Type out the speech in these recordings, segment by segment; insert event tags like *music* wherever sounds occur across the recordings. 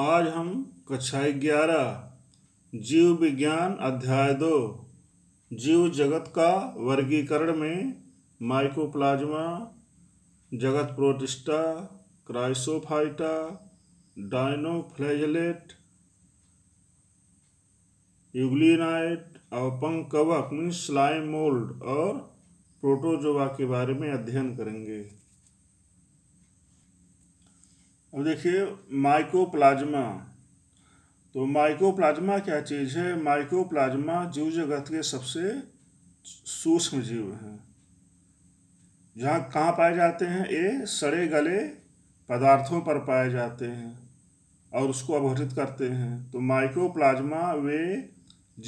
आज हम कक्षा ग्यारह जीव विज्ञान अध्याय दो जीव जगत का वर्गीकरण में माइकोप्लाज्मा जगत प्रोटिस्टा क्राइसोफाइटा डायनोफ्लेजलेट यूग्लिनाइट अवपंग कवक मीन स्लाइम मोल्ड और प्रोटोजोवा के बारे में अध्ययन करेंगे अब देखिए माइकोप्लाज्मा तो माइकोप्लाज्मा क्या चीज़ है माइकोप्लाज्मा जीव जगत के सबसे सूक्ष्म जीव हैं जहाँ कहाँ पाए जाते हैं ये सड़े गले पदार्थों पर पाए जाते हैं और उसको अवघटित करते हैं तो माइकोप्लाज्मा वे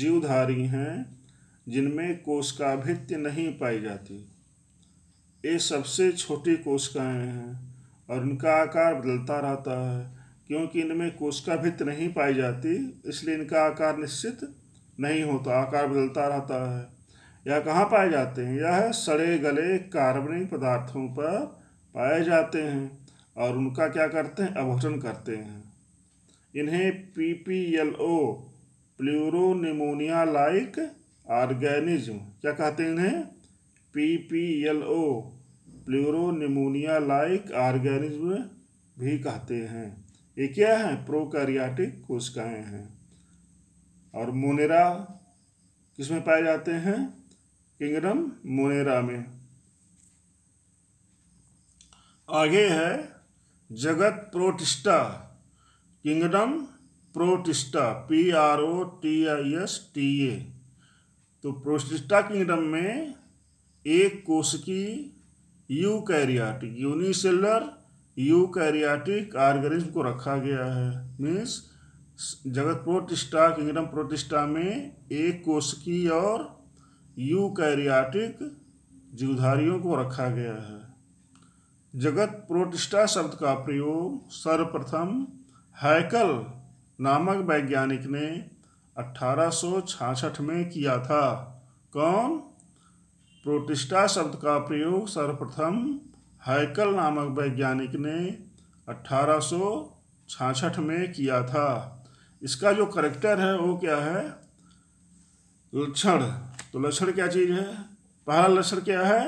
जीवधारी हैं जिनमें कोशिका भित्ति नहीं पाई जाती ये सबसे छोटी कोशिकाएं हैं और इनका आकार बदलता रहता है क्योंकि इनमें कोशिका भित्त नहीं पाई जाती इसलिए इनका आकार निश्चित नहीं होता आकार बदलता रहता है यह कहाँ पाए जाते हैं यह सड़े गले कार्बनिक पदार्थों पर पाए जाते हैं और उनका क्या करते हैं अवघटन करते हैं इन्हें P P L O pleuropneumonia like organism क्या कहते हैं इन्हें P P L O pleuropneumonia like organism भी कहते हैं ये क्या है प्रोकैरियोटिक कोशिकाएं हैं और मोनेरा किसमें पाए जाते हैं किंगडम मोनेरा में आगे है जगत Protista kingdom Protista P R O T I S T A तो प्रोटिस्टा किंगडम में एक कोशिकी यूकैरियाटिक यूनिसेलर यूकैरियाटिक ऑर्गेनिज्म को रखा गया है मीन्स जगत प्रोटिस्टा किंगडम प्रोटिस्टा में एक कोशिकी और यूकैरियाटिक जीवधारियों को रखा गया है जगत प्रोटिस्टा शब्द का प्रयोग सर्वप्रथम हैकल नामक वैज्ञानिक ने अठारह में किया था कौन प्रोटिस्टा शब्द का प्रयोग सर्वप्रथम हैकल नामक वैज्ञानिक ने अठारह में किया था इसका जो करेक्टर है वो क्या है लक्षण तो लक्षण क्या चीज़ है पहला लक्षण क्या है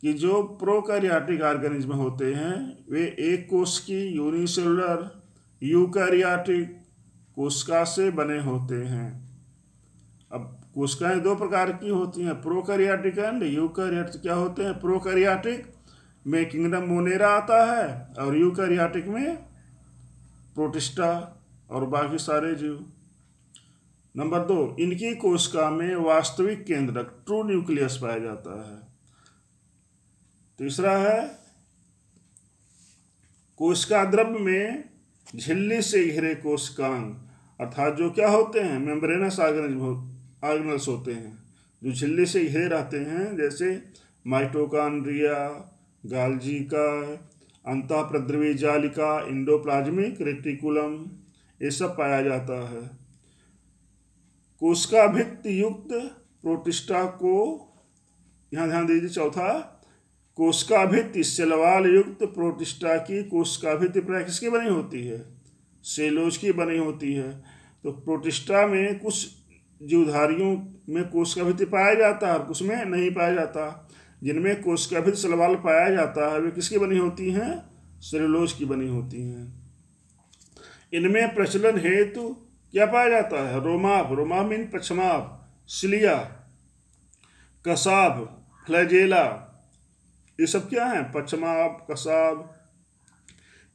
कि जो प्रोकैरियाटिक ऑर्गेनिज्म होते हैं वे एक कोश की यूनिसेलुलर यूकैरियाटिक कोशिका से बने होते हैं कोशिकाएं दो प्रकार की होती हैं प्रोकैरियोटिक एंड यूकैरियोटिक क्या होते हैं प्रोकैरियोटिक में किंगडम मोनेरा आता है और यूकैरियोटिक में प्रोटिस्टा और बाकी सारे जीव नंबर दो इनकी कोशिका में वास्तविक केंद्रक ट्रू न्यूक्लियस पाया जाता है तीसरा है कोशिका द्रव्य में झिल्ली से घिरे कोशिकांग अर्थात जो क्या होते हैं मेम्ब्रेनस ऑर्गेनिज्म आर्गनल्स होते हैं जो झिल्ली से घिरे रहते हैं जैसे माइटोकॉन्ड्रिया गालजी का अंतः प्रद्रवी जालिका इंडोप्लाज्मिक रेटिकुलम ये सब पाया जाता है कोशिका भित्ति युक्त प्रोटिस्टा को यहाँ ध्यान दीजिए चौथा कोशिका भित्ति सेलवाल युक्त प्रोटिस्टा की कोशिका भित्ति प्राय किसकी बनी होती है सेलोज की बनी होती है तो प्रोटिस्टा में कुछ जीवधारियों में कोष्काभित पाया जाता है और कुछ में नहीं पाया जाता जिनमें कोष्काभित सलवाल पाया जाता है वे किसकी बनी होती हैं सेलुलोज की बनी होती हैं इनमें प्रचलन हेतु क्या पाया जाता है रोमाभ रोमामिन मीन पक्षमाभ सिलिया कसाब फ्लैजेला ये सब क्या हैं पछमाप कसाब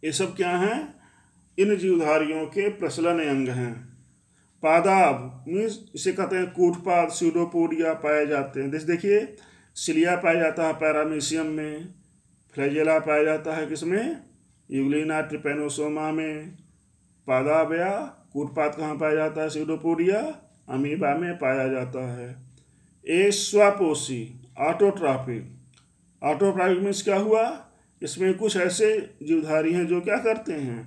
ये सब क्या हैं इन जीवधारियों के प्रचलन अंग हैं पादाब मीन्स इसे कहते हैं कूटपाद सीडोपोडिया पाए जाते हैं जैसे देखिए सिलिया पाया जाता है पैरामीशियम में फ्लैजेला पाया जाता है किसमें यूलिना ट्रिपेनोसोमा में पादाब या कूटपात कहाँ पाया जाता है सीडोपोडिया अमीबा में पाया जाता है ए स्वापोसी ऑटोट्राफिक ऑटोट्राफिक मीन्स क्या हुआ इसमें कुछ ऐसे जीवधारी हैं जो क्या करते हैं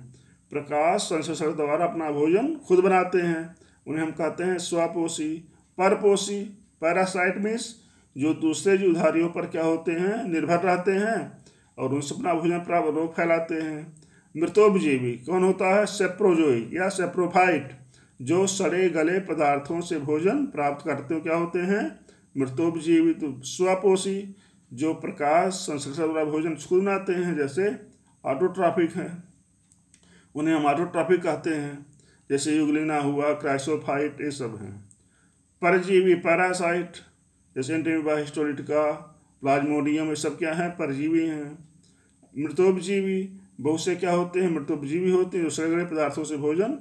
प्रकाश संश्लेषण द्वारा अपना भोजन खुद बनाते हैं उन्हें हम कहते हैं स्वपोषी परपोषी पैरासाइट मीन्स जो दूसरे जीवधारियों पर क्या होते हैं निर्भर रहते हैं और उनसे अपना भोजन प्राप्त रोग फैलाते हैं मृतोपजीवी कौन होता है सेप्रोजोई या सेप्रोफाइट जो सड़े गले पदार्थों से भोजन प्राप्त करते हो क्या होते हैं मृतोपजीवी तो स्वपोषी जो प्रकाश संस्कृत वाला भोजन उसको बनाते हैं जैसे ऑटोट्रॉफिक हैं उन्हें हम ऑटोट्रॉफिक कहते हैं जैसे युगलिना हुआ क्राइसोफाइट ये सब हैं परजीवी पैरासाइट जैसे एंटीबा हिस्टोलिटिका प्लाज्मोडियम ये सब क्या हैं परजीवी हैं मृतोपजीवी बहुत से क्या होते हैं मृतोपजीवी होते हैं जो सड़गड़े पदार्थों से भोजन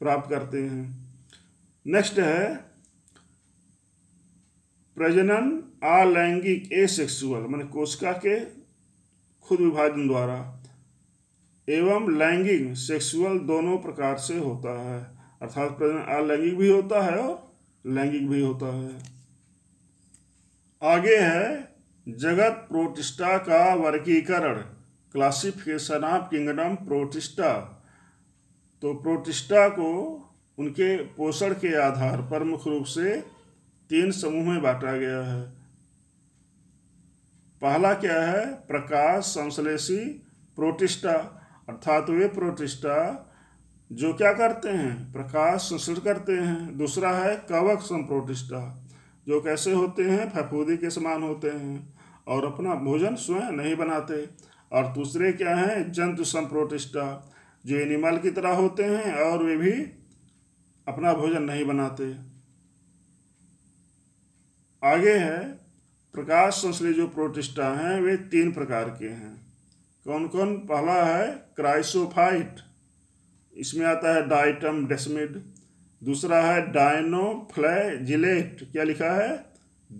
प्राप्त करते हैं नेक्स्ट है प्रजनन अलैंगिक एसेक्सुअल मैंने कोशिका के खुद विभाजन द्वारा एवं लैंगिक सेक्सुअल दोनों प्रकार से होता है अर्थात प्रजनन अलैंगिक भी होता है और लैंगिक भी होता है आगे है जगत प्रोटिस्टा का वर्गीकरण क्लासिफिकेशन ऑफ किंगडम प्रोटिस्टा तो प्रोटिस्टा को उनके पोषण के आधार पर मुख्य रूप से तीन समूह में बांटा गया है पहला क्या है प्रकाश संश्लेषी प्रोटिस्टा अर्थात तो वे प्रोटिष्ठा जो क्या करते हैं प्रकाश शोषण करते हैं दूसरा है कवक संप्रोटिष्ठा जो कैसे होते हैं फफूदी के समान होते हैं और अपना भोजन स्वयं नहीं बनाते और दूसरे क्या हैं जंतु संप्रोटिष्ठा जो एनिमल की तरह होते हैं और वे भी अपना भोजन नहीं बनाते आगे है प्रकाश संश्लेषी जो प्रोटिष्ठा हैं वे तीन प्रकार के हैं कौन कौन पहला है क्राइसोफाइट इसमें आता है डाइटम डेस्मिड दूसरा है डायनोफ्लैजिलेट क्या लिखा है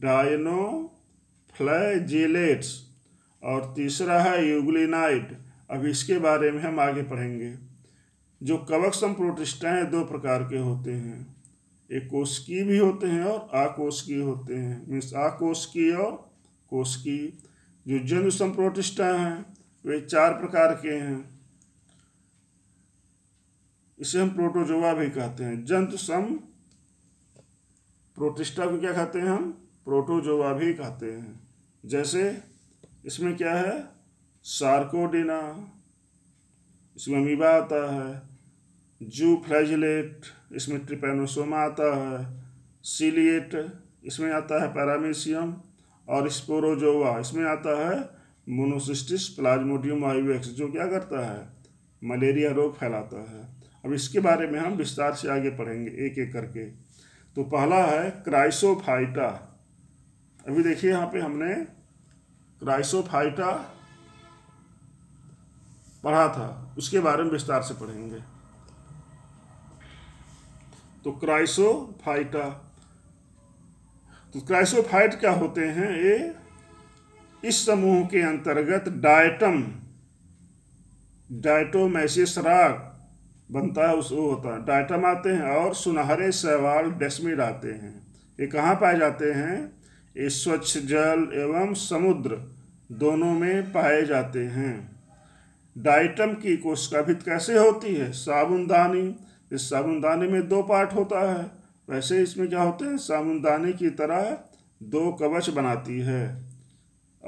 डायनोफ्लैजिलेट्स और तीसरा है यूग्लिनाइट अब इसके बारे में हम आगे पढ़ेंगे जो कवक संप्रोटिष्ट हैं दो प्रकार के होते हैं एक कोशकी भी होते हैं और आकोशकी होते हैं मीन्स आकोशकी और कोशकी जो जंतु संप्रोटिष्ठा हैं वे चार प्रकार के हैं इसे हम प्रोटोजोवा भी कहते हैं जंतु सम प्रोटिस्टा को क्या कहते हैं हम प्रोटोजोवा भी कहते हैं जैसे इसमें क्या है सार्कोडिना इसमें अमीबा आता है जू फ्लैजलेट इसमें ट्रिपेनोसोमा आता है सीलिएट इसमें आता है पैरामीशियम और स्पोरोजोवा इसमें आता है मोनोसिस्टिस प्लाज्मोडियम आईवेक्स जो क्या करता है मलेरिया रोग फैलाता है अब इसके बारे में हम विस्तार से आगे पढ़ेंगे एक एक करके तो पहला है क्राइसोफाइटा अभी देखिए यहाँ पे हमने क्राइसोफाइटा पढ़ा था उसके बारे में विस्तार से पढ़ेंगे तो क्राइसोफाइटा तो क्राइसोफाइट क्या होते हैं ये इस समूह के अंतर्गत डायटम डायटोमैसिस राग बनता है उस वो होता है डायटम आते हैं और सुनहरे सवाल डेस्मिड आते हैं ये कहाँ पाए जाते हैं ये स्वच्छ जल एवं समुद्र दोनों में पाए जाते हैं डाइटम की कोशिका भित कैसे होती है साबुनदानी इस साबुनदानी में दो पार्ट होता है वैसे इसमें क्या होते हैं साबुनदानी की तरह दो कवच बनाती है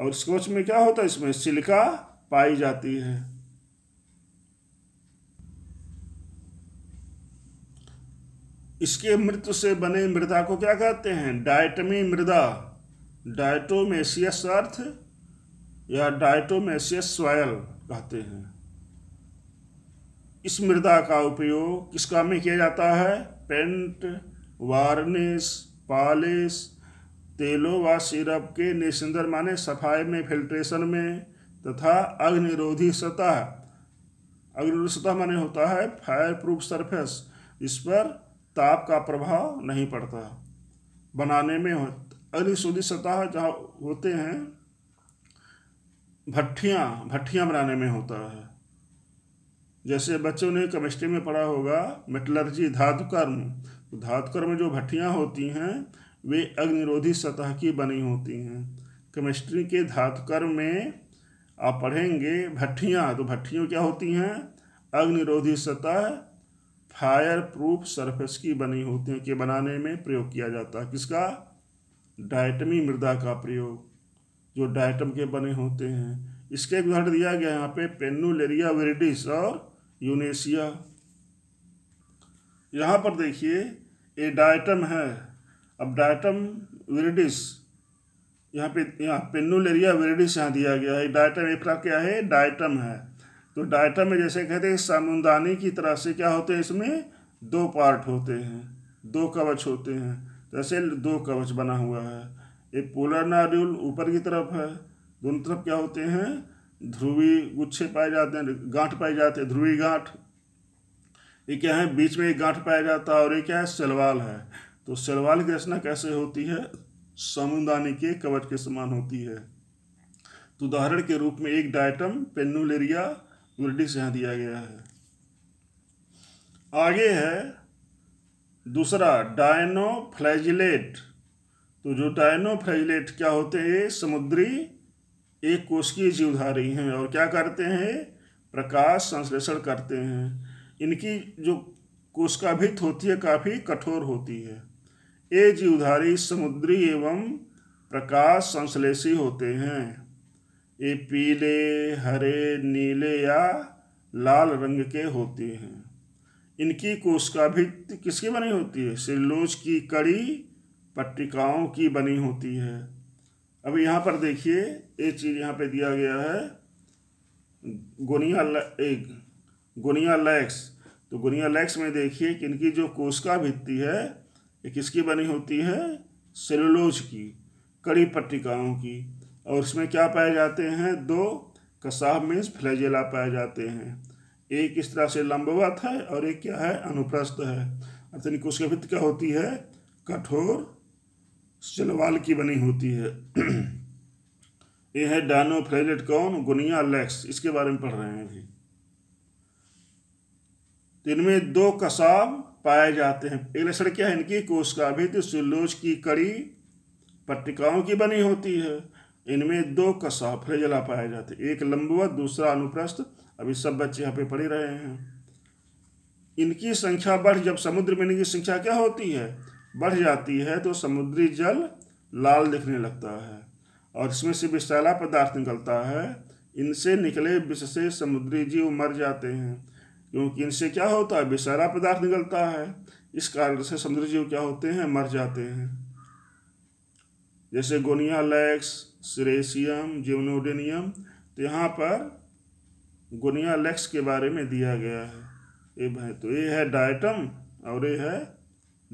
और स्कोच में क्या होता है इसमें सिलिका पाई जाती है इसके मृत से बने मृदा को क्या कहते हैं डायटमी मृदा डायटोमेसियस अर्थ या डायटोमेसियस सॉयल कहते हैं इस मृदा का उपयोग किस काम में किया जाता है पेंट वार्निश पॉलिश तेलों व सिरप के निस्संदर माने सफाई में फिल्ट्रेशन में तथा अग्निरोधी सतह अग्निरोधी सतह माने होता है फायर प्रूफ सरफेस इस पर ताप का प्रभाव नहीं पड़ता बनाने में अग्निशोधी सतह जहाँ होते हैं भट्टियाँ भट्टियाँ बनाने में होता है जैसे बच्चों ने केमिस्ट्री में पढ़ा होगा मेटलर्जी धातुकर्म तो धातुकर्म जो भट्टियाँ होती हैं वे अग्निरोधी सतह की बनी होती हैं केमिस्ट्री के धातुकर्म में आप पढ़ेंगे भट्टियाँ तो भट्टियों क्या होती हैं अग्निरोधी सतह फायर प्रूफ सरफेस की बनी होती हैं के बनाने में प्रयोग किया जाता है किसका डायटमी मृदा का प्रयोग जो डायटम के बने होते हैं इसके उदाहरण दिया गया यहाँ पे पेनुलेरिया वेरिडिस और यूनेसिया यहाँ पर देखिए ये डायटम है अब डायटम विरिडिस यहाँ पे यहाँ एरिया विरिडिस यहाँ दिया गया है डायटम एक प्रकार क्या है डायटम है तो डायटम में जैसे कहते हैं सामुदानी की तरह से क्या होते हैं इसमें दो पार्ट होते हैं दो कवच होते हैं जैसे तो दो कवच बना हुआ है एक पोलर नाड्यूल ऊपर की तरफ है दोनों तरफ क्या होते हैं ध्रुवी गुच्छे पाए जाते हैं गांठ पाए जाते हैं ध्रुवी गांठ ये क्या है बीच में एक गांठ पाया जाता है और ये क्या है सलवाल है तो शैलवाल की रचना कैसे होती है समुदानी के कवच के समान होती है तो उदाहरण के रूप में एक डायटम पेनुलेरिया वर्डिक्स यहाँ दिया गया है आगे है दूसरा डायनोफ्लैजिलेट तो जो डायनोफ्लैजिलेट क्या होते हैं समुद्री एक कोशिकीय जीवधारी हैं और क्या करते हैं प्रकाश संश्लेषण करते हैं इनकी जो कोशिका भित्त होती है काफ़ी कठोर होती है ये जीवधारी समुद्री एवं प्रकाश संश्लेषी होते हैं ये पीले हरे नीले या लाल रंग के होते हैं इनकी कोशिका भित्त किसकी बनी होती है सिल्लोज की कड़ी पट्टिकाओं की बनी होती है अब यहाँ पर देखिए ये चीज़ यहाँ पे दिया गया है गुनिया एक गुनिया लैक्स तो गुनिया लैक्स में देखिए कि इनकी जो कोशिका भित्ति है ये किसकी बनी होती है सेलुलोज की कड़ी पट्टिकाओं की और इसमें क्या पाए जाते हैं दो कसाब मीन्स फ्लैजेला पाए जाते हैं एक इस तरह से लंबवत है और एक क्या है अनुप्रस्थ है उसके भित्त क्या होती है कठोर सिलवाल की बनी होती है *clears throat* ये है डानो फ्लेजेट कौन गुनिया लेक्स इसके बारे में पढ़ रहे हैं अभी इनमें दो कसाब पाए जाते हैं ये लक्षण क्या है इनकी तो सुलोच की कड़ी पट्टिकाओं की बनी होती है इनमें दो कसा फ्रेजला पाए जाते हैं एक लंबवत दूसरा अनुप्रस्थ अभी सब बच्चे यहाँ पे पढ़ रहे हैं इनकी संख्या बढ़ जब समुद्र में इनकी संख्या क्या होती है बढ़ जाती है तो समुद्री जल लाल दिखने लगता है और इसमें से विशैला पदार्थ निकलता है इनसे निकले विशेष समुद्री जीव मर जाते हैं क्योंकि इनसे क्या होता है बेसारा पदार्थ निकलता है इस कारण से समुद्र जीव क्या होते हैं मर जाते हैं जैसे गोनिया लेक्स सिरेसियम जीवनोडेनियम तो यहाँ पर गोनिया लैक्स के बारे में दिया गया है ये भाई तो ये है डायटम और ये है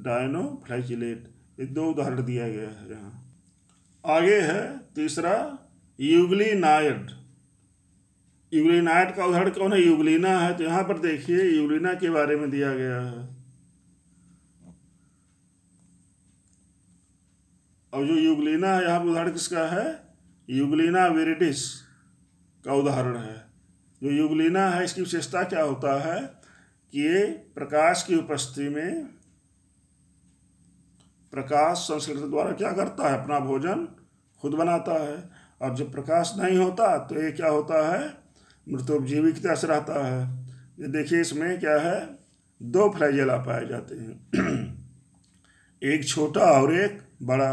डायनो ये दो उदाहरण दिया गया है यहाँ आगे है तीसरा युगली नायड यूग्लिनाइट का उदाहरण कौन है यूग्लिना है तो यहाँ पर देखिए यूग्लिना के बारे में दिया गया है और जो यूग्लिना है यहाँ पर उदाहरण किसका है यूग्लिना वेरिटिस का उदाहरण है जो युगलीना है इसकी विशेषता क्या होता है कि ये प्रकाश की उपस्थिति में प्रकाश संस्कृत द्वारा क्या करता है अपना भोजन खुद बनाता है और जब प्रकाश नहीं होता तो ये क्या होता है मृतोपजीविकता से रहता है ये देखिए इसमें क्या है दो फ्लैजेला पाए जाते हैं *clears throat* एक छोटा और एक बड़ा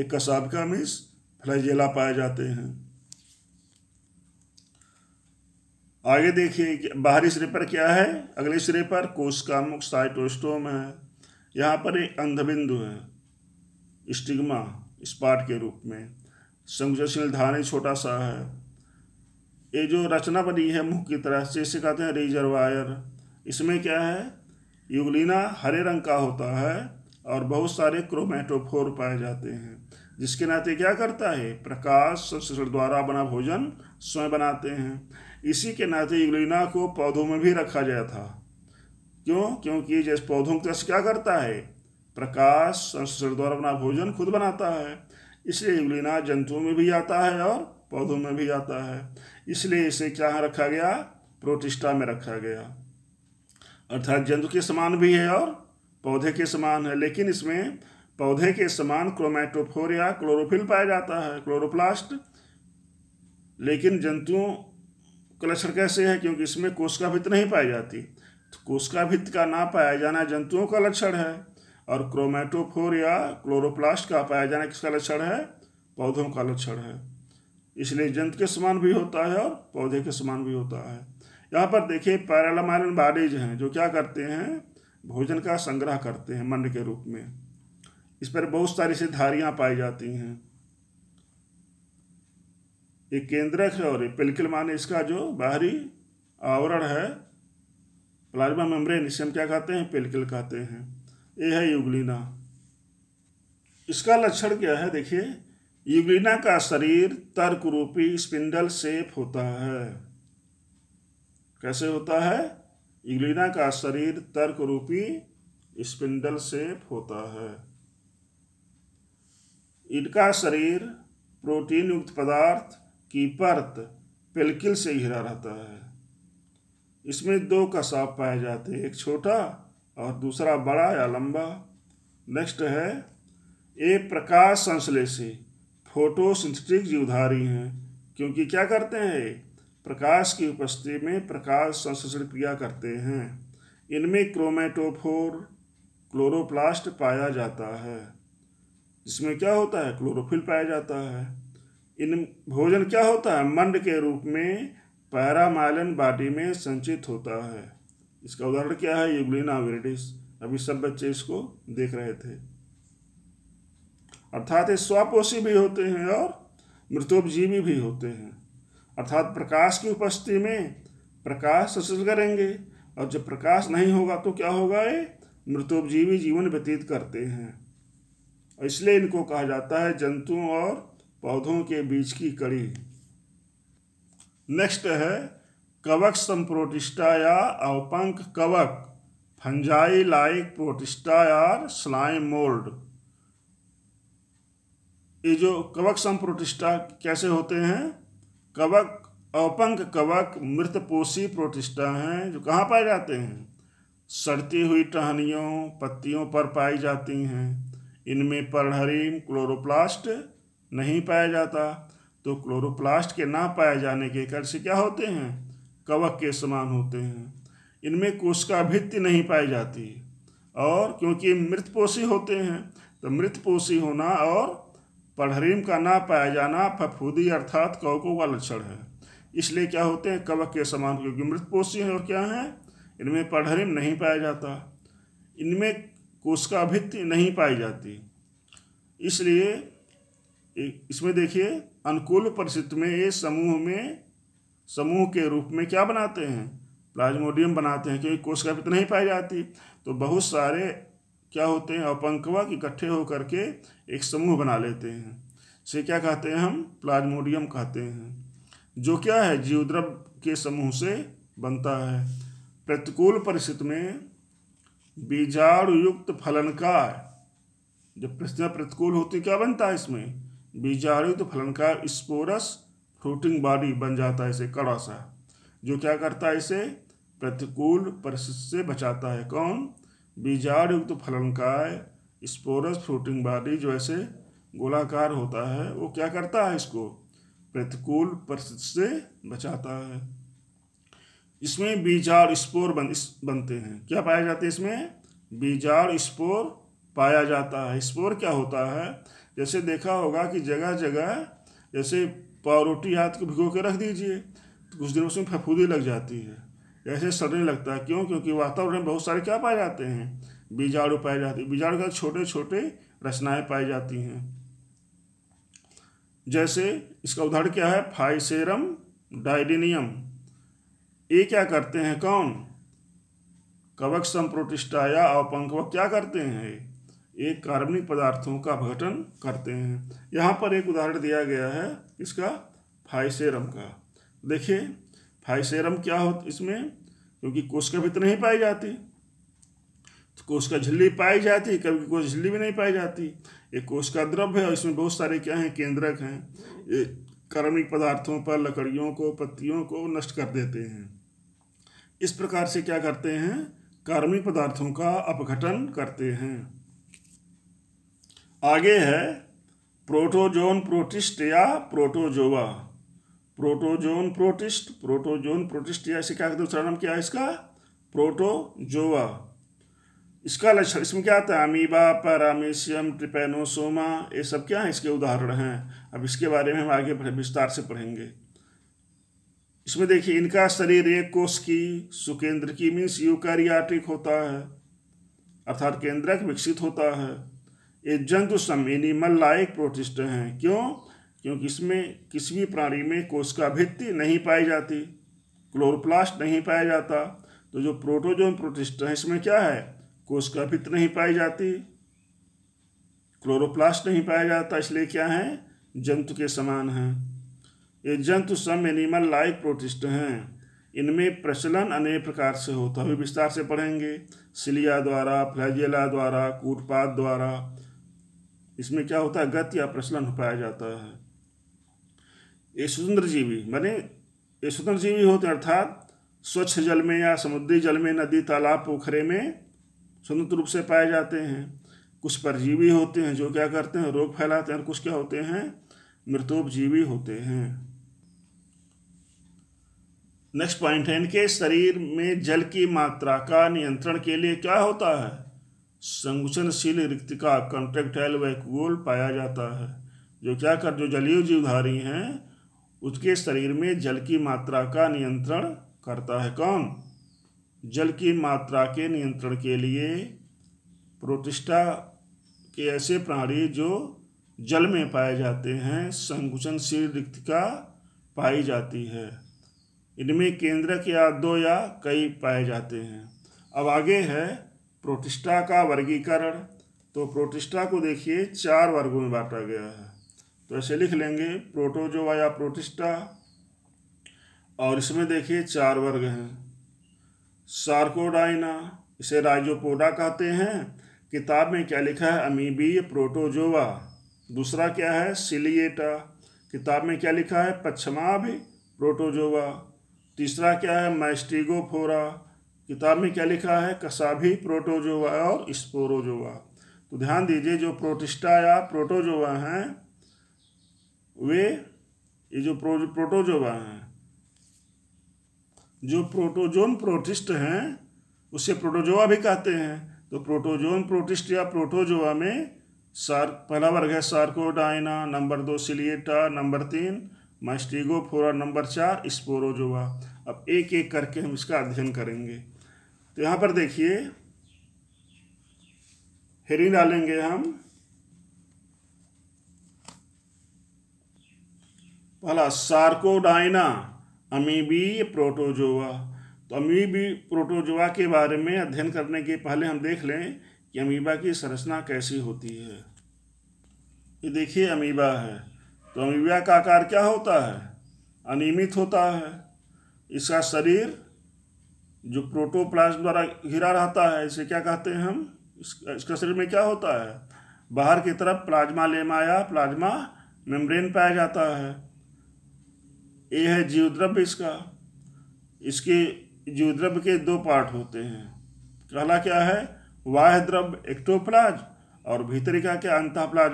एक कसाब का मिस फ्लैजेला पाए जाते हैं आगे देखिए बाहरी सिरे पर क्या है अगले सिरे पर कोशकामुख साइटोस्टोम है यहाँ पर एक अंधबिंदु है स्टिग्मा स्पाट के रूप में संकुचनशील धानी छोटा सा है ये जो रचना बनी है मुँह की तरह जैसे कहते हैं रिजर्वायर इसमें क्या है युगलिना हरे रंग का होता है और बहुत सारे क्रोमेटोफोर पाए जाते हैं जिसके नाते क्या करता है प्रकाश संश्लेषण द्वारा बना भोजन स्वयं बनाते हैं इसी के नाते युगलिना को पौधों में भी रखा गया था क्यों क्योंकि जैसे पौधों की तरह क्या करता है प्रकाश संश्लेषण द्वारा बना भोजन खुद बनाता है इसलिए युगलिना जंतुओं में भी आता है और पौधों में भी आता है इसलिए इसे क्या रखा गया प्रोटिस्टा में रखा गया अर्थात जंतु के समान भी है और पौधे के समान है लेकिन इसमें पौधे के समान क्रोमेटोफोर या क्लोरोफिल पाया जाता है क्लोरोप्लास्ट लेकिन जंतुओं का लक्षण कैसे है क्योंकि इसमें कोशिका भित्त नहीं पाई जाती तो कोशिका भित्त का ना पाया जाना जंतुओं का लक्षण है और क्रोमेटोफोर या क्लोरोप्लास्ट का पाया जाना किसका लक्षण है पौधों का लक्षण है इसलिए जंत के समान भी होता है और पौधे के समान भी होता है यहाँ पर देखिए पैरालम बॉडीज हैं जो क्या करते हैं भोजन का संग्रह करते हैं मन के रूप में इस पर बहुत सारी धारियाँ पाई जाती हैं एक केंद्रक है और एक पिलकिल माने इसका जो बाहरी आवरण है प्लाज्मा मेम्ब्रेन इसे हम क्या कहते हैं पिलकिल कहते हैं ये है युगलिना इसका लक्षण क्या है देखिए यूग्रीना का शरीर तर्क रूपी स्पिंडल सेप होता है कैसे होता है यूग्रीना का शरीर तर्क रूपी स्पिंडल सेप होता है इनका शरीर प्रोटीन युक्त पदार्थ की परत पिलकिल से घिरा रहता है इसमें दो कसाब पाए जाते हैं एक छोटा और दूसरा बड़ा या लंबा नेक्स्ट है ए प्रकाश संश्लेषी फोटोसिंथेटिक जीवधारी हैं क्योंकि क्या करते हैं प्रकाश की उपस्थिति में प्रकाश संश्लेषण क्रिया करते हैं इनमें क्रोमेटोफोर क्लोरोप्लास्ट पाया जाता है जिसमें क्या होता है क्लोरोफिल पाया जाता है इन भोजन क्या होता है मंड के रूप में पैरामाइलन बॉडी में संचित होता है इसका उदाहरण क्या है यूग्लिना वेरिडिस अभी सब बच्चे इसको देख रहे थे अर्थात ये स्वापोषी भी होते हैं और मृतोपजीवी भी होते हैं अर्थात प्रकाश की उपस्थिति में प्रकाश ससुर करेंगे और जब प्रकाश नहीं होगा तो क्या होगा ये मृतोपजीवी जीवन व्यतीत करते हैं इसलिए इनको कहा जाता है जंतुओं और पौधों के बीच की कड़ी नेक्स्ट है कवक संप्रोटिष्टा या अवपंक कवक फंजाई लाइक प्रोटिस्टा या स्लाइम मोल्ड ये जो कवक सम कैसे होते हैं कवक अपंग कवक मृतपोषी प्रोटिष्ठा हैं जो कहाँ पाए जाते हैं सड़ती हुई टहनियों पत्तियों पर पाई जाती हैं इनमें परहरीम क्लोरोप्लास्ट नहीं पाया जाता तो क्लोरोप्लास्ट के ना पाए जाने के कारण से क्या होते हैं कवक के समान होते हैं इनमें कोशिका भित्ति नहीं पाई जाती और क्योंकि मृतपोषी होते हैं तो मृतपोषी होना और पढ़रीम का ना पाया जाना फफूदी अर्थात कवकों का लक्षण है इसलिए क्या होते हैं कवक के समान क्योंकि मृत पोषी हैं और क्या हैं इनमें पढ़रीम नहीं पाया जाता इनमें कोशिका भित्ति नहीं पाई जाती इसलिए इसमें देखिए अनुकूल परिस्थिति में ये समूह में समूह के रूप में क्या बनाते हैं प्लाज्मोडियम बनाते हैं क्योंकि कोशिका भित्ति नहीं पाई जाती तो बहुत सारे क्या होते हैं अपंकवक इकट्ठे होकर के एक समूह बना लेते हैं से क्या कहते हैं हम प्लाज्मोडियम कहते हैं जो क्या है जीवद्रव के समूह से बनता है प्रतिकूल परिस्थिति में बीजाणुयुक्त फलन का जब परिस्थितियाँ प्रतिकूल होती क्या बनता है इसमें बीजाणुयुक्त फलन का स्पोरस फ्रूटिंग बॉडी बन जाता है इसे कड़ा सा जो क्या करता है इसे प्रतिकूल परिस्थिति से बचाता है कौन बीजार युक्त फलनकाय स्पोरस फ्रूटिंग बॉडी जो ऐसे गोलाकार होता है वो क्या करता है इसको प्रतिकूल परिस्थिति से बचाता है इसमें बीजार स्पोर बन, बनते हैं क्या पाए जाते हैं इसमें बीजार स्पोर पाया जाता है स्पोर क्या होता है जैसे देखा होगा कि जगह जगह जैसे पावरोटी हाथ को भिगो के रख दीजिए तो कुछ दिनों उसमें फफूदी लग जाती है ऐसे सड़ने लगता है क्यों क्योंकि वातावरण में बहुत सारे क्या पाए जाते हैं बीजाणु पाए जाते हैं बीजाणु के छोटे छोटे रचनाएं पाई जाती हैं जैसे इसका उदाहरण क्या है फाइसेरम डाइडिनियम ये क्या करते हैं कौन कवक संप्रोटिष्टा या अपंकवक क्या करते हैं एक कार्बनिक पदार्थों का अपघटन करते हैं यहाँ पर एक उदाहरण दिया गया है इसका फाइसेरम का देखिए फाइसेरम क्या हो इसमें क्योंकि कोशिका तो नहीं पाई जाती तो कोशिका झिल्ली पाई जाती कभी कोश झिल्ली भी नहीं पाई जाती ये कोशिका द्रव्य है और इसमें बहुत सारे क्या हैं केंद्रक हैं ये कार्मिक पदार्थों पर लकड़ियों को पत्तियों को नष्ट कर देते हैं इस प्रकार से क्या करते हैं कार्मिक पदार्थों का अपघटन करते हैं आगे है प्रोटोजोन प्रोटिस्ट या protozoa protozoan protist protozoan protist या इसे क्या कहते हैं दूसरा नाम क्या है इसका प्रोटोजोआ इसका लक्षण इसमें क्या आता है अमीबा पैरामीशियम ट्रिपेनोसोमा ये सब क्या है इसके उदाहरण हैं अब इसके बारे में हम आगे विस्तार से पढ़ेंगे इसमें देखिए इनका शरीर एक कोष की सुकेंद्र की मीन्स यूकैरियाटिक होता है अर्थात केंद्रक विकसित होता है ये जंतु सम एनिमल लाइक प्रोटिस्ट हैं क्यों क्योंकि इसमें किसी भी प्राणी में कोशिका भित्ति नहीं पाई जाती क्लोरोप्लास्ट नहीं पाया जाता तो जो प्रोटोजोन प्रोटिस्ट है इसमें क्या है कोशिका भित्ति नहीं पाई जाती क्लोरोप्लास्ट नहीं पाया जाता इसलिए क्या है जंतु के समान हैं ये जंतु सम एनिमल लाइक प्रोटिस्ट हैं इनमें प्रचलन अनेक प्रकार से होता है विस्तार से पढ़ेंगे सिलिया द्वारा फ्लैजेला द्वारा कूटपात द्वारा इसमें क्या होता है गति या प्रचलन पाया जाता है ये स्वतंत्र जीवी मैंने ये स्वतंत्र जीवी होते हैं अर्थात स्वच्छ जल में या समुद्री जल में नदी तालाब पोखरे में स्वतंत्र रूप से पाए जाते हैं कुछ परजीवी होते हैं जो क्या करते हैं रोग फैलाते हैं और कुछ क्या होते हैं मृतोपजीवी होते हैं नेक्स्ट पॉइंट है इनके शरीर में जल की मात्रा का नियंत्रण के लिए क्या होता है संकुचनशील रिक्तिका कॉन्ट्रेक्टाइल वैकूल पाया जाता है जो क्या कर जो जलीय जीवधारी हैं उसके शरीर में जल की मात्रा का नियंत्रण करता है कौन जल की मात्रा के नियंत्रण के लिए प्रोटिष्ठा के ऐसे प्राणी जो जल में पाए जाते हैं संकुचनशील रिक्तिका पाई जाती है इनमें केंद्रक या दो या कई पाए जाते हैं अब आगे है प्रोटिष्ठा का वर्गीकरण तो प्रोटिष्ठा को देखिए चार वर्गों में बांटा गया है तो ऐसे लिख लेंगे प्रोटोजोआ या प्रोटिस्टा और इसमें देखिए चार वर्ग हैं सार्कोडाइना इसे राइजोपोडा कहते हैं किताब में क्या लिखा है अमीबीय प्रोटोजोवा दूसरा क्या है सिलिएटा किताब में क्या लिखा है पच्छमाभ प्रोटोजोवा तीसरा क्या है मैस्टिगोफोरा किताब में क्या लिखा है कसाभी प्रोटोजोवा और स्पोरोजोवा तो ध्यान दीजिए जो प्रोटिस्टा या प्रोटोजोवा हैं वे ये जो प्रो, प्रोटोजोवा हैं जो प्रोटोजोन प्रोटिस्ट हैं उसे प्रोटोजोवा भी कहते हैं तो प्रोटोजोन प्रोटिस्ट या प्रोटोजोवा में सार पहला वर्ग है सार्कोडाइना नंबर दो सिलिएटा नंबर तीन फोरा नंबर चार स्पोरोजोवा अब एक एक करके हम इसका अध्ययन करेंगे तो यहाँ पर देखिए हेरी डालेंगे हम पहला सार्कोडाइना अमीबी प्रोटोजोआ तो अमीबी प्रोटोजोआ के बारे में अध्ययन करने के पहले हम देख लें कि अमीबा की संरचना कैसी होती है ये देखिए अमीबा है तो अमीबा का आकार क्या होता है अनियमित होता है इसका शरीर जो प्रोटोप्लाज्म द्वारा घिरा रहता है इसे क्या कहते हैं हम इसका शरीर में क्या होता है बाहर की तरफ प्लाज्मा लेमा या प्लाज्मा मेम्ब्रेन पाया जाता है ये है जीवद्रव्य इसका इसके जीवद्रव्य के दो पार्ट होते हैं पहला क्या है वाह द्रव्य एक्टोप्लाज तो और भीतरी का क्या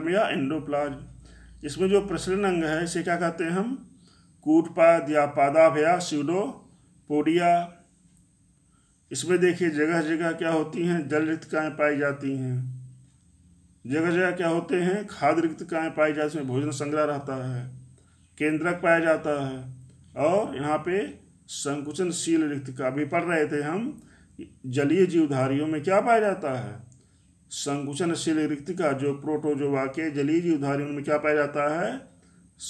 में या एंडोप्लाज इसमें जो प्रसलन अंग है इसे क्या कहते हैं हम कूटपाद या पादाभ या सीडो पोडिया इसमें देखिए जगह जगह क्या होती हैं जल रिक्तिकाएँ पाई जाती हैं जगह जगह क्या होते हैं खाद रिक्तिकाएँ पाई जाती हैं भोजन संग्रह रहता है केंद्रक पाया जाता है और यहाँ पे संकुचनशील रिक्त का भी पढ़ रहे थे हम जलीय जीवधारियों में क्या पाया जाता है संकुचनशील रिक्तिका जो प्रोटोजोवा के जलीय जीवधारियों में क्या पाया जाता है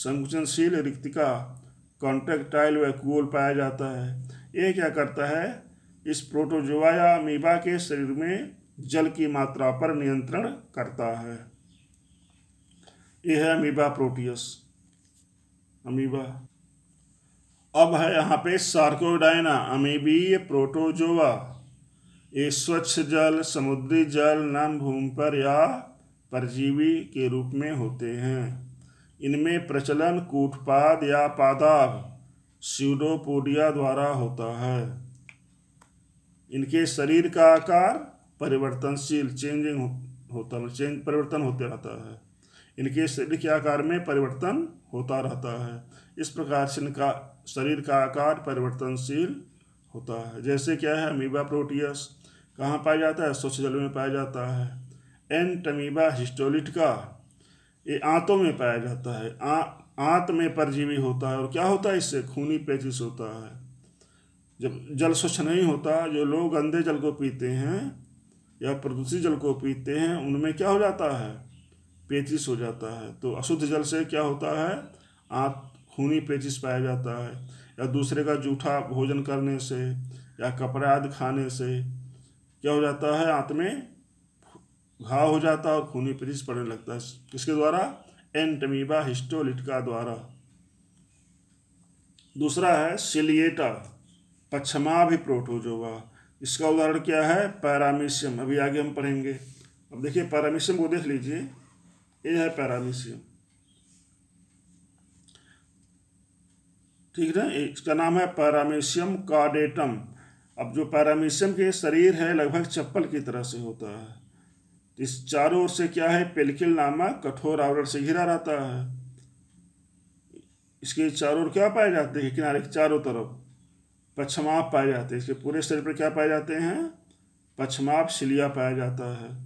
संकुचनशील रिक्तिका कॉन्ट्रेक्टाइल वैक्यूल पाया जाता है ये क्या करता है इस प्रोटोजोवा या अमीबा के शरीर में जल की मात्रा पर नियंत्रण करता है यह है अमीबा प्रोटियस अमीबा अब है यहाँ पे सार्कोडाइना अमीबीय प्रोटोजोवा ये स्वच्छ जल समुद्री जल नम भूमि पर या परजीवी के रूप में होते हैं इनमें प्रचलन कूटपाद या पादाब सीडोपोडिया द्वारा होता है इनके शरीर का आकार परिवर्तनशील चेंजिंग होता है चेंज मतलब परिवर्तन होते रहता है इनके शरीर के आकार में परिवर्तन होता रहता है इस प्रकार से इनका शरीर का आकार परिवर्तनशील होता है जैसे क्या है अमीबा प्रोटियस कहाँ पाया जाता है स्वच्छ जल में पाया जाता है एंट अमीबा हिस्टोलिटका ये आंतों में पाया जाता है आंत में परजीवी होता है और क्या होता है इससे खूनी पेचिस होता है जब जल स्वच्छ नहीं होता जो लोग गंदे जल को पीते हैं या प्रदूषित जल को पीते हैं उनमें क्या हो जाता है पेचिस हो जाता है तो अशुद्ध जल से क्या होता है आँख खूनी पेचिस पाया जाता है या दूसरे का जूठा भोजन करने से या कपड़ा आदि खाने से क्या हो जाता है आँत में घाव हो जाता है और खूनी पेचिस पड़ने लगता है किसके द्वारा एंटमीबा हिस्टोलिटका द्वारा दूसरा है सिलिएटा प्रोटोजोवा इसका उदाहरण क्या है पैरामीशियम अभी आगे हम पढ़ेंगे अब देखिए पैरामीशियम को देख लीजिए ये है पैरामीसियम ठीक है इसका नाम है पैरामीशियम कार्डेटम अब जो पैरामीशियम के शरीर है लगभग चप्पल की तरह से होता है इस चारों ओर से क्या है पेलकिल नामा कठोर आवरण से घिरा रहता है इसके चारों ओर क्या पाए जाते हैं किनारे के चारों तरफ पछमाप पाए जाते हैं इसके पूरे शरीर पर क्या पाए जाते हैं पछमाप शिलिया पाया जाता है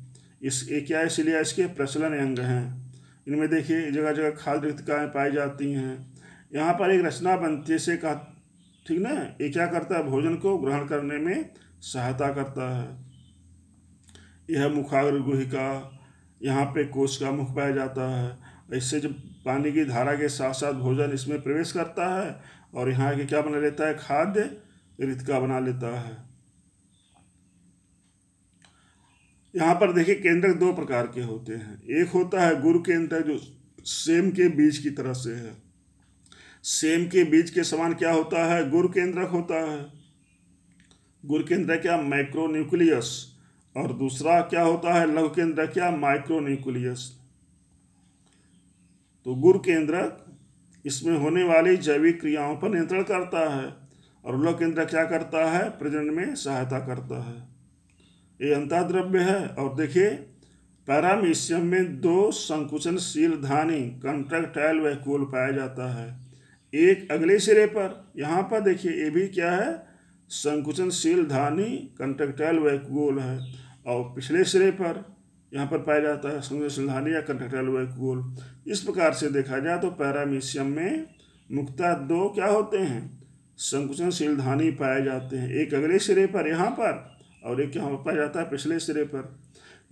इस ये क्या इसलिए इसके प्रचलन अंग हैं इनमें देखिए जगह जगह खाल रिक्तिकाएँ पाई जाती हैं यहाँ पर एक रचना बनती है से कहा ठीक ना ये क्या करता है भोजन को ग्रहण करने में सहायता करता है यह मुखाग्र गुहिका यहाँ पे कोश का मुख पाया जाता है इससे जब पानी की धारा के साथ साथ भोजन इसमें प्रवेश करता है और यहाँ के क्या बना लेता है खाद्य रितका बना लेता है यहाँ पर देखिए केंद्रक दो प्रकार के होते हैं एक होता है गुरु केंद्रक जो सेम के बीज की तरह से है सेम के बीज के समान क्या होता है गुरु केंद्रक होता है गुरु केंद्र क्या माइक्रोन्यूक्लियस और दूसरा क्या होता है लघु केंद्र क्या माइक्रोन्यूक्लियस तो गुरु केंद्रक इसमें होने वाली जैविक क्रियाओं पर नियंत्रण करता है और लघु केंद्र क्या करता है प्रजनन में सहायता करता है ये अंताद्रव्य है और देखिए पैरामीशियम में दो संकुचनशील धानी कंट्रक्टाइल वह कोल पाया जाता है एक अगले सिरे पर यहाँ पर देखिए ये भी क्या है संकुचनशील धानी कंट्रक्टाइल वैक्यूल है और पिछले सिरे पर यहाँ पर पाया जाता है संकुचनशील धानी या कंट्रक्टाइल वैक्यूल इस प्रकार से देखा जाए तो पैरामीशियम में मुख्ता दो क्या होते हैं संकुचनशील धानी पाए जाते हैं एक अगले सिरे पर यहाँ पर और एक यहाँ पाया जाता है पिछले सिरे पर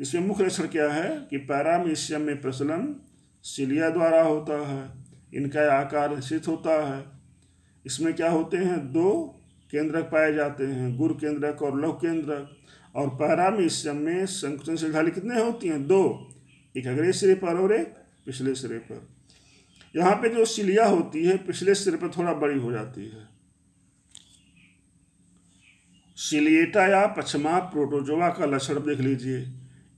इसमें मुख्य लक्षण क्या है कि पैरामीशियम में प्रचलन सिलिया द्वारा होता है इनका आकार निश्चित होता है इसमें क्या होते हैं दो केंद्रक पाए जाते हैं गुरु केंद्रक और लघु केंद्रक और पैरामीशियम में संकुचन सिलधाली कितने होती हैं दो एक अगले सिरे पर और एक पिछले सिरे पर यहाँ पे जो सिलिया होती है पिछले सिरे पर थोड़ा बड़ी हो जाती है सिलिएटा या पछमा प्रोटोजोवा का लक्षण देख लीजिए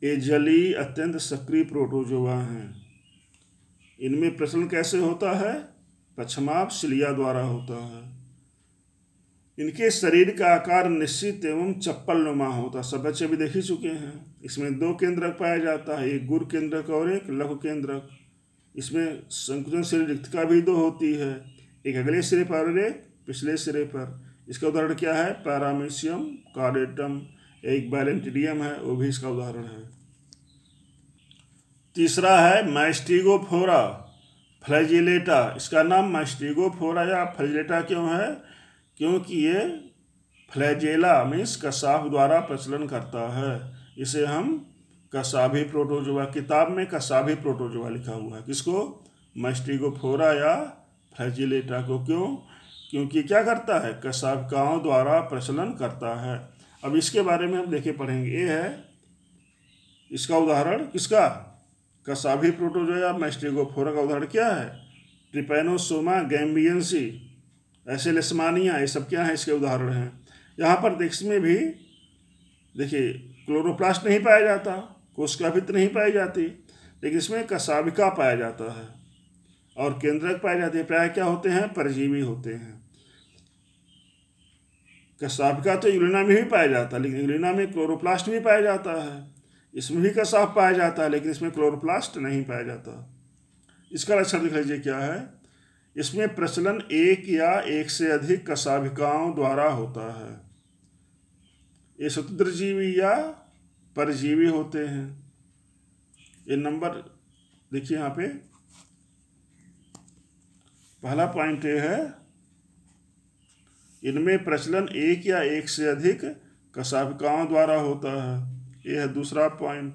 ये जली अत्यंत सक्रिय प्रोटोजोवा हैं इनमें प्रचलन कैसे होता है पछमाप सिलिया द्वारा होता है इनके शरीर का आकार निश्चित एवं चप्पल नुमा होता है सब बच्चे भी देख ही चुके हैं इसमें दो केंद्रक पाया जाता है एक गुर केंद्रक और एक लघु केंद्रक इसमें संकुचनशील रिक्तिका भी दो होती है एक अगले सिरे पर और एक पिछले सिरे पर इसका उदाहरण क्या है पैरामीशियम कार्डेटम एक बैलेंटिडियम है वो भी इसका उदाहरण है तीसरा है मैस्टिगोफोरा फ्लैजिलेटा इसका नाम मैस्टिगोफोरा या फ्लैजिलेटा क्यों है क्योंकि ये फ्लैजेला मीन्स कसाफ द्वारा प्रचलन करता है इसे हम कसाभी प्रोटोजोआ किताब में कसाभी प्रोटोजोआ लिखा हुआ है किसको मैस्टिगोफोरा या फ्लैजिलेटा को क्यों क्योंकि क्या करता है कशाकाओं द्वारा प्रचलन करता है अब इसके बारे में हम देखे पढ़ेंगे ये है इसका उदाहरण किसका कसाभी प्रोटोजोया मैस्ट्रिगोफोरा का उदाहरण क्या है ट्रिपेनोसोमा गैम्बियंसी ऐसे लेस्मानिया ये सब क्या है इसके उदाहरण हैं यहाँ पर देश में भी देखिए क्लोरोप्लास्ट नहीं पाया जाता कोशिका भित्त नहीं पाई जाती लेकिन इसमें कसाविका पाया जाता है और केंद्रक पाए जाते हैं प्राय क्या होते हैं परजीवी होते हैं कसाफिका तो यूरिना में भी पाया जाता है लेकिन यूलिना में क्लोरोप्लास्ट भी पाया जाता है इसमें भी कसाफ पाया जाता है लेकिन इसमें क्लोरोप्लास्ट नहीं पाया जाता इसका लक्षण दिख लीजिए क्या है इसमें प्रचलन एक या एक से अधिक कसाभिकाओं द्वारा होता है ये स्वतंत्र जीवी या परजीवी होते हैं ये नंबर देखिए यहाँ पे पहला पॉइंट ये है इनमें प्रचलन एक या एक से अधिक कसाबकाओं द्वारा होता है यह है दूसरा पॉइंट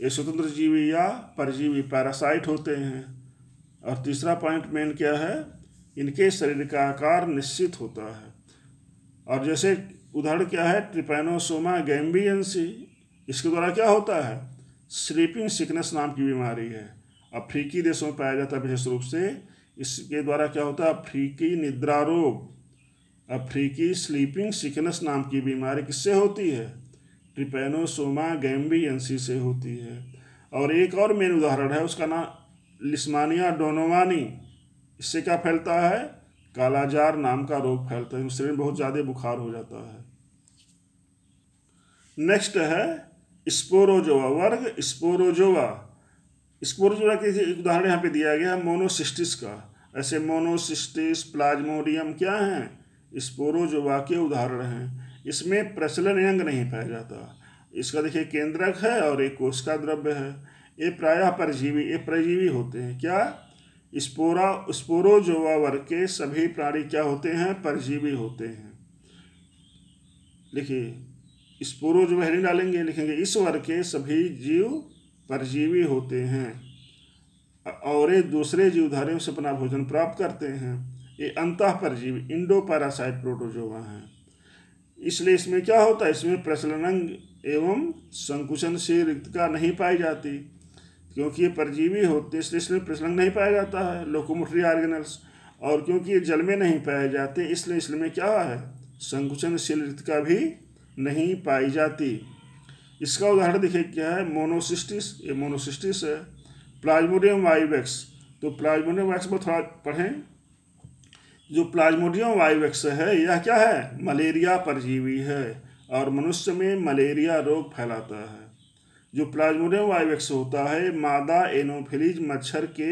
ये स्वतंत्र जीवी या परजीवी पैरासाइट होते हैं और तीसरा पॉइंट मेन क्या है इनके शरीर का आकार निश्चित होता है और जैसे उदाहरण क्या है ट्रिपेनोसोमा गैम्बियंसी इसके द्वारा क्या होता है स्लीपिंग सिकनेस नाम की बीमारी है अफ्रीकी देशों में पाया जाता है विशेष रूप से इसके द्वारा क्या होता है अफ्रीकी निद्रा रोग अफ्रीकी स्लीपिंग सिकनेस नाम की बीमारी किससे होती है ट्रिपेनोसोमा गैम्बियंसी से होती है और एक और मेन उदाहरण है उसका नाम लिस्मानिया डोनोवानी इससे क्या फैलता है कालाजार नाम का रोग फैलता है उससे बहुत ज़्यादा बुखार हो जाता है नेक्स्ट है स्पोरोजोवा वर्ग स्पोरोजोवा स्पोरोजोवा के एक उदाहरण यहाँ पे दिया गया है मोनोसिस्टिस का ऐसे मोनोसिस्टिस प्लाज्मोडियम क्या हैं स्पोरोजोवा के उदाहरण हैं इसमें प्रचलन अंग नहीं पाया जाता इसका देखिए केंद्रक है और एक कोश का द्रव्य है ये प्रायः परजीवी ये परजीवी होते हैं क्या स्पोरा स्पोरोजोवा वर्ग के सभी प्राणी क्या होते हैं परजीवी होते हैं लिखिए स्पोरोजोवा नहीं डालेंगे लिखेंगे इस वर्ग के सभी जीव परजीवी होते हैं और ये दूसरे जीवधारियों से अपना भोजन प्राप्त करते हैं ये अंत परजीव इंडो पैरासाइट प्रोटोजोवा हैं इसलिए इसमें क्या होता है इसमें प्रचलनंग एवं संकुचन से रिक्तिका नहीं पाई जाती क्योंकि ये परजीवी होते इसलिए इसमें प्रचलन नहीं पाया जाता है लोकोमोटरी ऑर्गेनल्स और क्योंकि ये जल में नहीं पाए जाते इसलिए इसमें क्या है संकुचनशील रिक्तिका भी नहीं पाई जाती इसका उदाहरण देखिए क्या है मोनोसिस्टिस ये मोनोसिस्टिस है प्लाज्मोडियम वाइवेक्स तो प्लाज्मोडियम वाइवेक्स में थोड़ा पढ़ें जो प्लाज्मोडियम वायुवेक्स है यह क्या है मलेरिया परजीवी है और मनुष्य में मलेरिया रोग फैलाता है जो प्लाज्मोडियम वायुवेक्स होता है मादा एनोफिलीज मच्छर के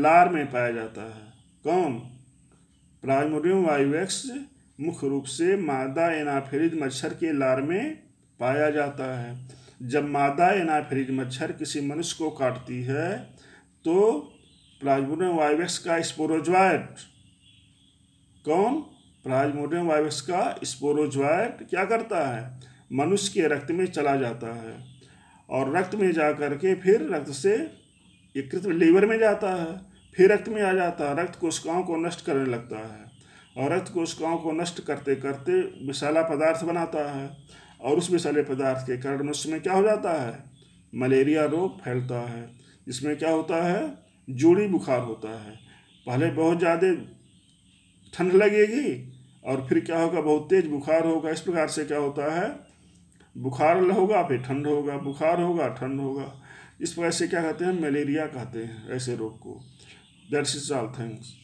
लार में पाया जाता है कौन प्लाज्मोडियम वायुवेक्स मुख्य रूप से मादा एनाफिलीज मच्छर के लार में पाया जाता है जब मादा एनाफिलीज मच्छर किसी मनुष्य को काटती है तो प्लाज्मोडियम वायुवेक्स का स्पोरोजवाइट कौन प्राजमोडियम वायरस का स्पोरोजवाइट क्या करता है मनुष्य के रक्त में चला जाता है और रक्त में जा कर के फिर रक्त से एक लीवर में जाता है फिर रक्त में आ जाता है रक्त कोशिकाओं को नष्ट करने लगता है और रक्त कोशिकाओं को नष्ट करते करते विशाला पदार्थ बनाता है और उस विशाले पदार्थ के कारण मनुष्य में क्या हो जाता है मलेरिया रोग फैलता है इसमें क्या होता है जोड़ी बुखार होता है पहले बहुत ज़्यादा ठंड लगेगी और फिर क्या होगा बहुत तेज बुखार होगा इस प्रकार से क्या होता है बुखार होगा फिर ठंड होगा बुखार होगा ठंड होगा इस प्रकार से क्या कहते हैं मलेरिया कहते हैं ऐसे रोग को दैट्स इज ऑल थिंग्स